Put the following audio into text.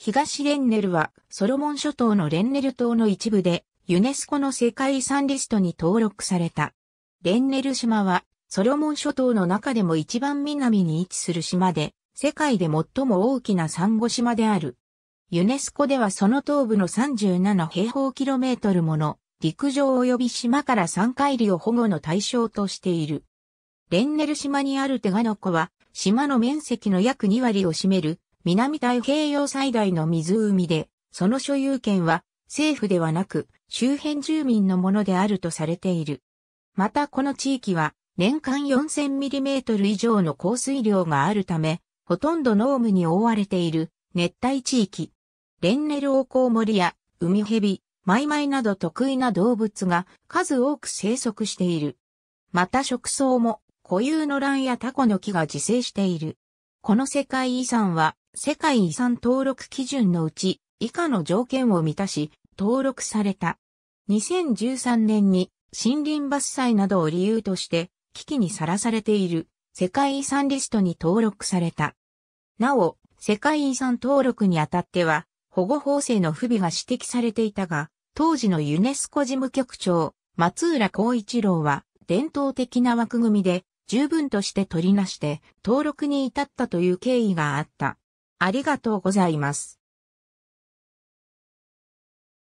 東レンネルはソロモン諸島のレンネル島の一部でユネスコの世界遺産リストに登録された。レンネル島はソロモン諸島の中でも一番南に位置する島で世界で最も大きなサンゴ島である。ユネスコではその東部の37平方キロメートルもの陸上及び島から3海里を保護の対象としている。レンネル島にあるテガノ湖は島の面積の約2割を占める南太平洋最大の湖で、その所有権は政府ではなく周辺住民のものであるとされている。またこの地域は年間 4000mm 以上の降水量があるため、ほとんど濃霧に覆われている熱帯地域。レンネルオコウモリや海蛇、マイマイなど得意な動物が数多く生息している。また食草も固有の卵やタコの木が自生している。この世界遺産は世界遺産登録基準のうち以下の条件を満たし、登録された。2013年に森林伐採などを理由として危機にさらされている世界遺産リストに登録された。なお、世界遺産登録にあたっては保護法制の不備が指摘されていたが、当時のユネスコ事務局長、松浦光一郎は伝統的な枠組みで十分として取りなして登録に至ったという経緯があった。ありがとうございます。